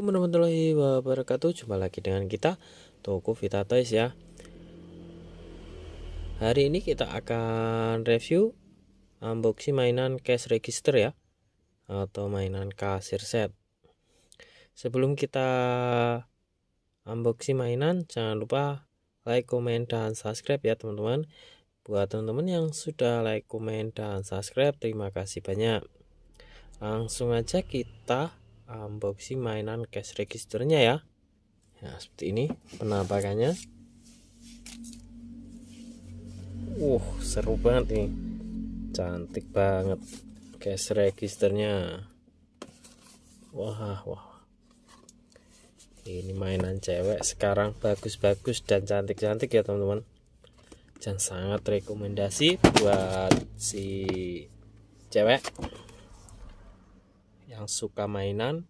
Assalamualaikum warahmatullahi wabarakatuh Jumpa lagi dengan kita Toko Vita Toys ya Hari ini kita akan review Unboxing mainan cash register ya Atau mainan kasir set Sebelum kita Unboxing mainan Jangan lupa like, comment, dan subscribe ya teman-teman Buat teman-teman yang sudah like, comment, dan subscribe Terima kasih banyak Langsung aja kita unboxing mainan cash registernya ya nah seperti ini penampakannya uh seru banget nih cantik banget cash registernya wah wah ini mainan cewek sekarang bagus-bagus dan cantik-cantik ya teman-teman dan sangat rekomendasi buat si cewek yang suka mainan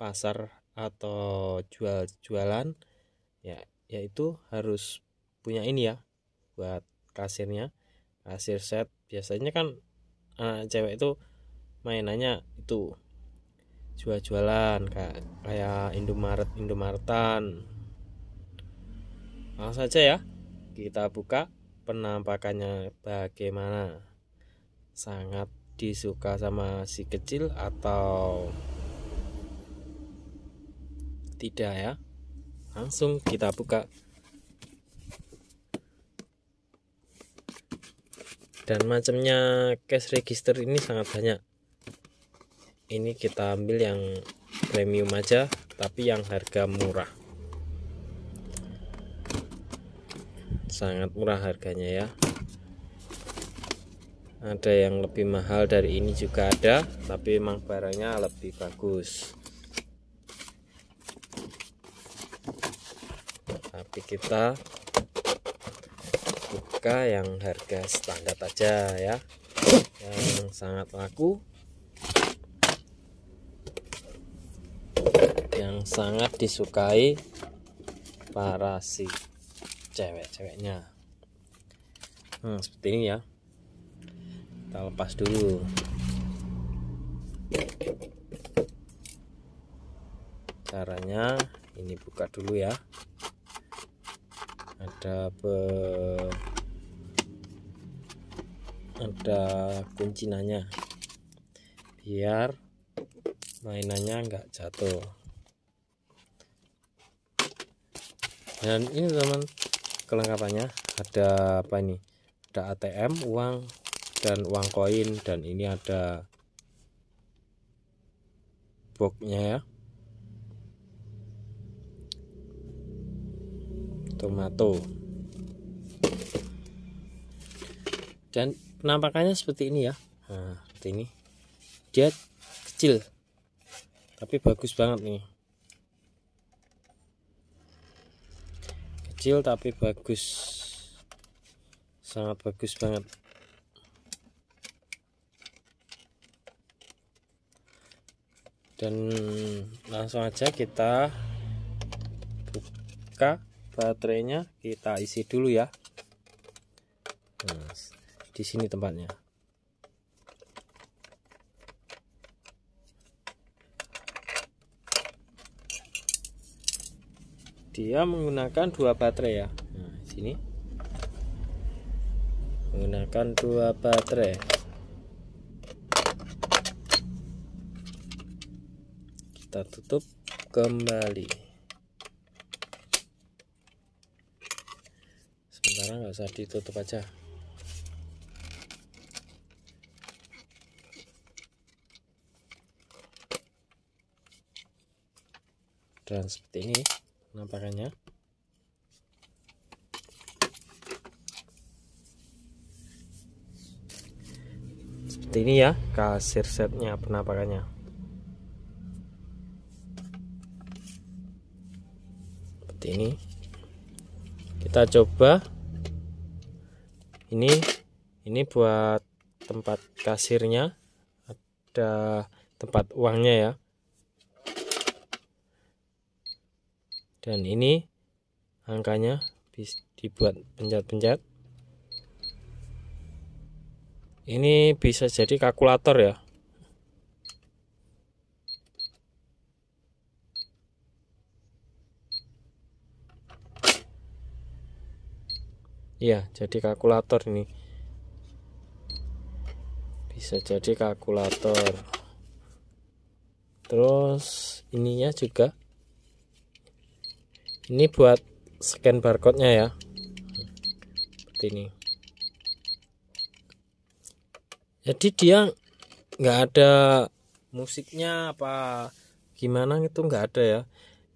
pasar atau jual-jualan ya yaitu harus punya ini ya buat kasirnya kasir set biasanya kan anak cewek itu mainannya itu jual-jualan kayak kayak Indomaret Indomaretan langsung saja ya kita buka penampakannya bagaimana sangat disuka sama si kecil atau tidak ya langsung kita buka dan macamnya cash register ini sangat banyak ini kita ambil yang premium aja tapi yang harga murah sangat murah harganya ya ada yang lebih mahal dari ini juga ada tapi memang barangnya lebih bagus Jadi kita buka yang harga standar aja ya yang sangat laku yang sangat disukai para si cewek-ceweknya hmm, seperti ini ya kita lepas dulu caranya ini buka dulu ya ada be, ada nanya biar mainannya enggak jatuh dan ini teman kelengkapannya ada apa ini ada ATM uang dan uang koin dan ini ada boxnya ya tomato dan penampakannya seperti ini ya nah, seperti ini dia kecil tapi bagus banget nih kecil tapi bagus sangat bagus banget dan langsung aja kita buka baterainya kita isi dulu ya nah, di sini tempatnya dia menggunakan dua baterai ya nah, sini menggunakan dua baterai kita tutup kembali karena nggak usah ditutup aja dan seperti ini penampakannya seperti ini ya kasir setnya penampakannya seperti ini kita coba ini ini buat tempat kasirnya ada tempat uangnya ya dan ini angkanya bisa dibuat pencet-pencet ini bisa jadi kalkulator ya Iya, jadi kalkulator ini. Bisa jadi kalkulator. Terus ininya juga. Ini buat scan barcode-nya ya. Seperti ini. Jadi dia nggak ada musiknya apa gimana itu nggak ada ya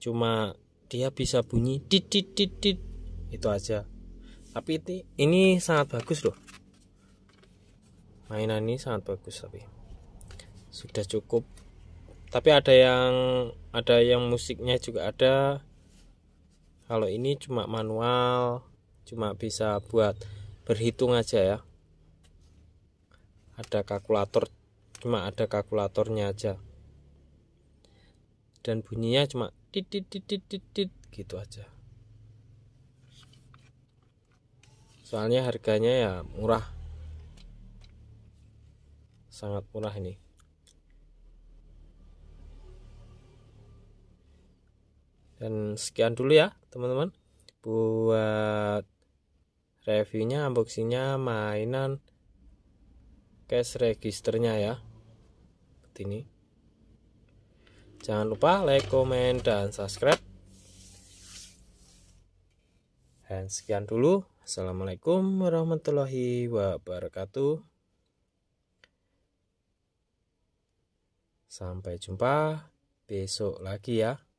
cuma dia bisa bunyi titit titit itu aja tapi ini, ini sangat bagus loh mainan ini sangat bagus tapi sudah cukup tapi ada yang ada yang musiknya juga ada kalau ini cuma manual cuma bisa buat berhitung aja ya ada kalkulator cuma ada kalkulatornya aja dan bunyinya cuma titit titit titit gitu aja soalnya harganya ya murah sangat murah ini dan sekian dulu ya teman-teman buat reviewnya unboxingnya mainan cash registernya ya seperti ini jangan lupa like comment dan subscribe dan sekian dulu Assalamualaikum warahmatullahi wabarakatuh. Sampai jumpa besok lagi ya.